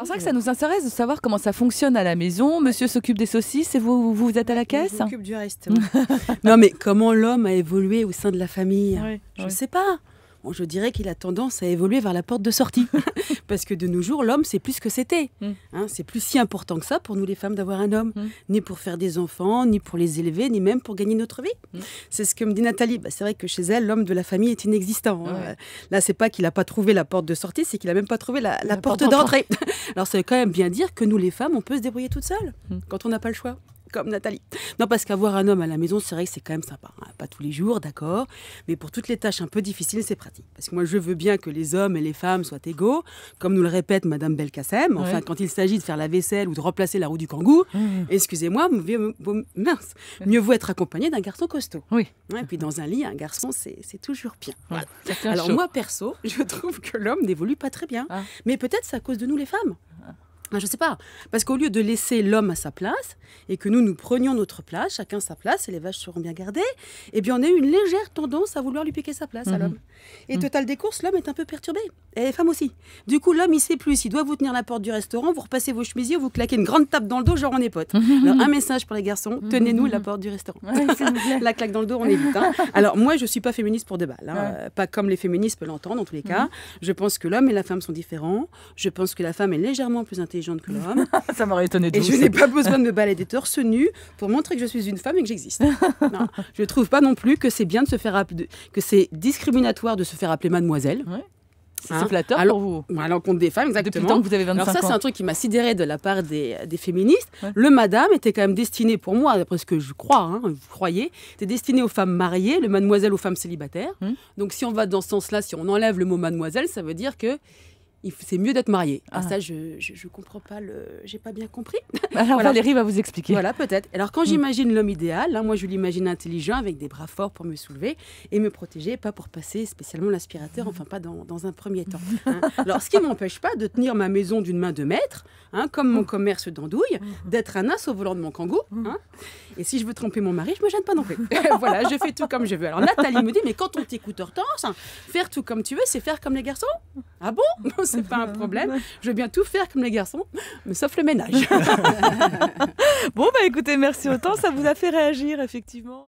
Ah, c'est vrai que ça nous intéresse de savoir comment ça fonctionne à la maison. Monsieur s'occupe des saucisses et vous, vous, êtes à la caisse Je m'occupe du reste. non mais comment l'homme a évolué au sein de la famille Je ne sais pas je dirais qu'il a tendance à évoluer vers la porte de sortie. Parce que de nos jours, l'homme, c'est plus que c'était. Mm. Hein, c'est plus si important que ça pour nous les femmes d'avoir un homme. Mm. Ni pour faire des enfants, ni pour les élever, ni même pour gagner notre vie. Mm. C'est ce que me dit Nathalie. Bah, c'est vrai que chez elle, l'homme de la famille est inexistant. Là, hein. ce Là, c'est pas qu'il n'a pas trouvé la porte de sortie, c'est qu'il n'a même pas trouvé la, porte, d'entrée. Alors, ça veut quand même bien dire que nous, les femmes, on peut se débrouiller toute seules quand on n'a pas le choix comme Nathalie. Non, parce qu'avoir un homme à la maison, c'est vrai que c'est quand même sympa. Hein. Pas tous les jours, d'accord, mais pour toutes les tâches un peu difficiles, c'est pratique. Parce que moi, je veux bien que les hommes et les femmes soient égaux, comme nous le répète Madame Belkacem. Enfin, quand il s'agit de faire la vaisselle ou de remplacer la roue du kangou, mmh. excusez-moi, mieux, mieux vaut être accompagné d'un garçon costaud. Oui. et puis dans un lit, un garçon, c'est toujours bien. Alors moi, perso, je trouve que l'homme n'évolue pas très bien. Ah. Mais peut-être c'est à cause de nous, les femmes. Bah, je ne sais pas. Parce qu'au lieu de laisser l'homme à sa place et que nous, nous prenions notre place, chacun sa place et les vaches seront bien gardées, eh bien, on a eu une légère tendance à vouloir lui piquer sa place à mhm. l'homme. Et mhm. total des courses, l'homme est un peu perturbé. Et les femmes aussi. Du coup, l'homme, il sait plus. Il doit vous tenir la porte du restaurant, vous repassez vos chemisiers, vous claquez une grande tape dans le dos, genre on est potes. Alors, un message pour les garçons mhm. tenez-nous la porte du restaurant. la claque dans le dos, on évite. Hein. Alors, moi, je ne suis pas féministe pour des balles. Hein. Pas comme les féministes peuvent l'entendre, en tous les cas. Je pense que l'homme et la femme sont différents. Je pense que la femme est légèrement plus intelligente intelligente que l'homme. ça m'aurait étonné. Et je n'ai pas besoin de me balader torse nu pour montrer que je suis une femme et que j'existe. je ne trouve pas non plus que c'est bien de se faire que c'est discriminatoire de se faire appeler mademoiselle. C'est hein flatteur alors, pour vous. À des femmes, exactement. Depuis le temps que vous avez 25 ans. Alors ça, c'est un truc qui m'a sidéré de la part des, féministes. Le madame était quand même destiné, pour moi, d'après ce que je crois, hein, vous croyez, était destiné aux femmes mariées, le mademoiselle aux femmes célibataires. Hum. Donc si on va dans ce sens-là, si on enlève le mot mademoiselle, ça veut dire que c'est mieux d'être marié. Ah. ah. ça, je ne comprends pas, le, j'ai pas bien compris. Alors Valérie va vous expliquer. Voilà, peut-être. Alors quand mm. j'imagine l'homme idéal, hein, moi je l'imagine intelligent, avec des bras forts pour me soulever et me protéger, pas pour passer spécialement l'aspirateur, enfin pas dans, un premier temps. Hein. Alors ce qui ne m'empêche pas de tenir ma maison d'une main de maître, Hein, comme mon mmh. commerce d'andouille, mmh. d'être un as au volant de mon Kangoo. Mmh. Hein. Et si je veux tromper mon mari, je me gêne pas non plus. voilà, je fais tout comme je veux. Alors Nathalie me dit, mais quand on t'écoute Hortense, faire tout comme tu veux, c'est faire comme les garçons. Ah bon Non, c'est pas un problème. Je veux bien tout faire comme les garçons, mais sauf le ménage. bon, bah écoutez, merci autant. Ça vous a fait réagir, effectivement.